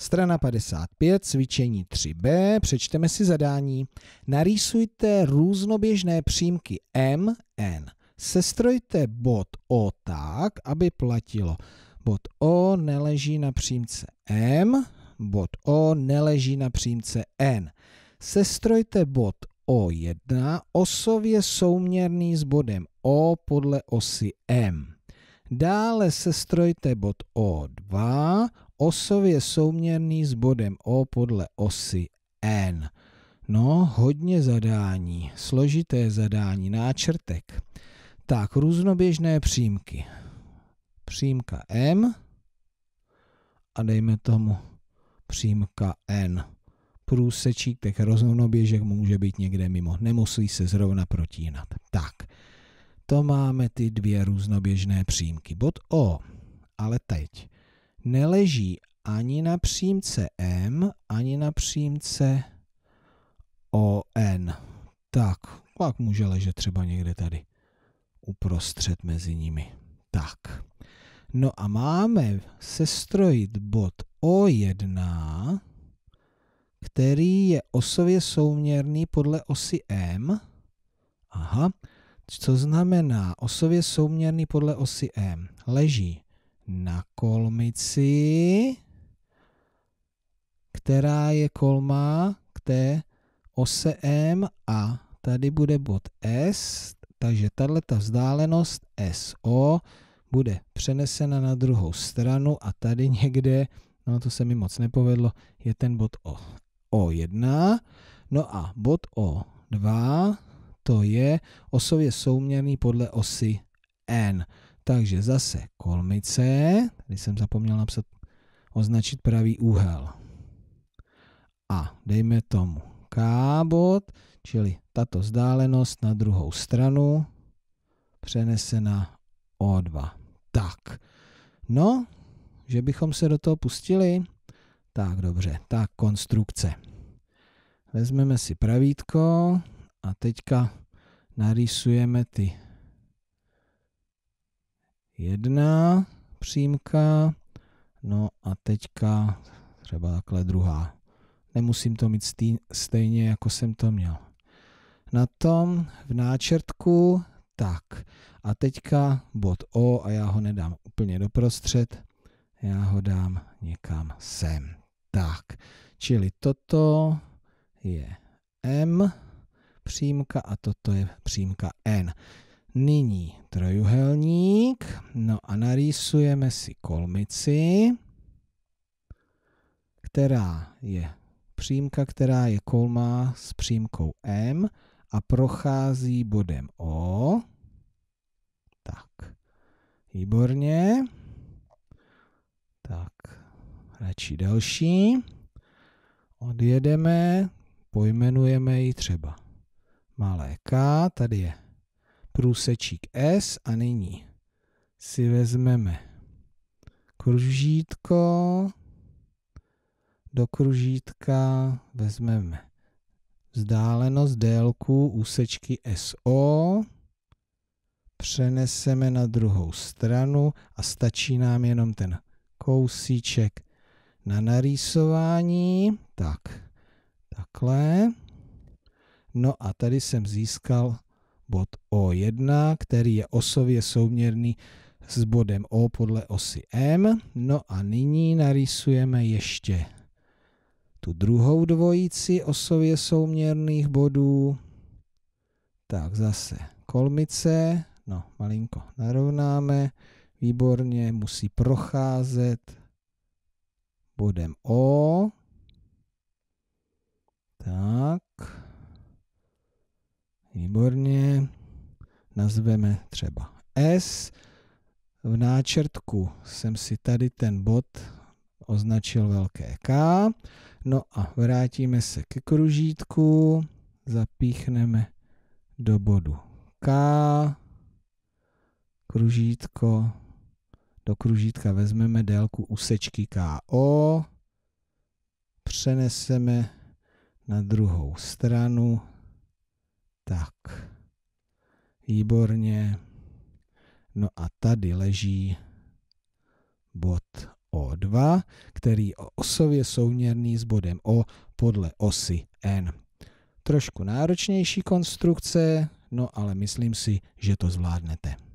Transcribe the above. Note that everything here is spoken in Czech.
Strana 55, cvičení 3b, přečteme si zadání. Narýsujte různoběžné přímky m, n. Sestrojte bod O tak, aby platilo. Bod O neleží na přímce m, bod O neleží na přímce n. Sestrojte bod O1 osově souměrný s bodem O podle osy M. Dále sestrojte bod O2 osově souměrný s bodem O podle osy N. No, hodně zadání, složité zadání, náčrtek. Tak, různoběžné přímky. Přímka M a dejme tomu přímka N. Průsečítek rovnoběžek může být někde mimo, nemusí se zrovna protínat. Tak, to máme ty dvě různoběžné přímky. Bod O, ale teď neleží ani na přímce M, ani na přímce ON. Tak, pak může ležet třeba někde tady uprostřed mezi nimi. Tak. No a máme sestrojit bod O1, který je osově souměrný podle osy M. Aha, co znamená osově souměrný podle osy M? Leží na kolmici, která je kolma k té ose M a tady bude bod S, takže tato vzdálenost SO bude přenesena na druhou stranu a tady někde, no to se mi moc nepovedlo, je ten bod O, O1. No a bod O2 to je osově souměrný podle osy N. Takže zase kolmice, tady jsem zapomněl napsat, označit pravý úhel. A dejme tomu K bod, čili tato vzdálenost na druhou stranu přenesena O2. Tak, no, že bychom se do toho pustili? Tak dobře, tak konstrukce. Vezmeme si pravítko a teďka narýsujeme ty jedna přímka, no a teďka třeba takhle druhá. Nemusím to mít stejně, jako jsem to měl. Na tom v náčrtku tak. A teďka bod O a já ho nedám úplně doprostřed, já ho dám někam sem. Tak, čili toto je M přímka a toto je přímka N. Nyní trojuhelník. No a narýsujeme si kolmici, která je přímka, která je kolmá s přímkou M a prochází bodem O. Tak, výborně. Tak, radši další. Odjedeme, pojmenujeme ji třeba malé K, tady je průsečík S a nyní si vezmeme kružítko, do kružítka vezmeme vzdálenost délku úsečky SO, přeneseme na druhou stranu a stačí nám jenom ten kousíček na narýsování. Tak, takhle. No a tady jsem získal bod O1, který je osově souměrný s bodem O podle osy M. No a nyní narýsujeme ještě tu druhou dvojici osově souměrných bodů. Tak zase kolmice, no malinko narovnáme, výborně, musí procházet bodem O. Tak. Výborně. Nazveme třeba S. V náčrtku jsem si tady ten bod označil velké K. No a vrátíme se ke kružítku. Zapíchneme do bodu K. Kružítko. Do kružítka vezmeme délku úsečky KO. Přeneseme na druhou stranu tak, výborně. No a tady leží bod O2, který je osově souměrný s bodem O podle osy N. Trošku náročnější konstrukce, no ale myslím si, že to zvládnete.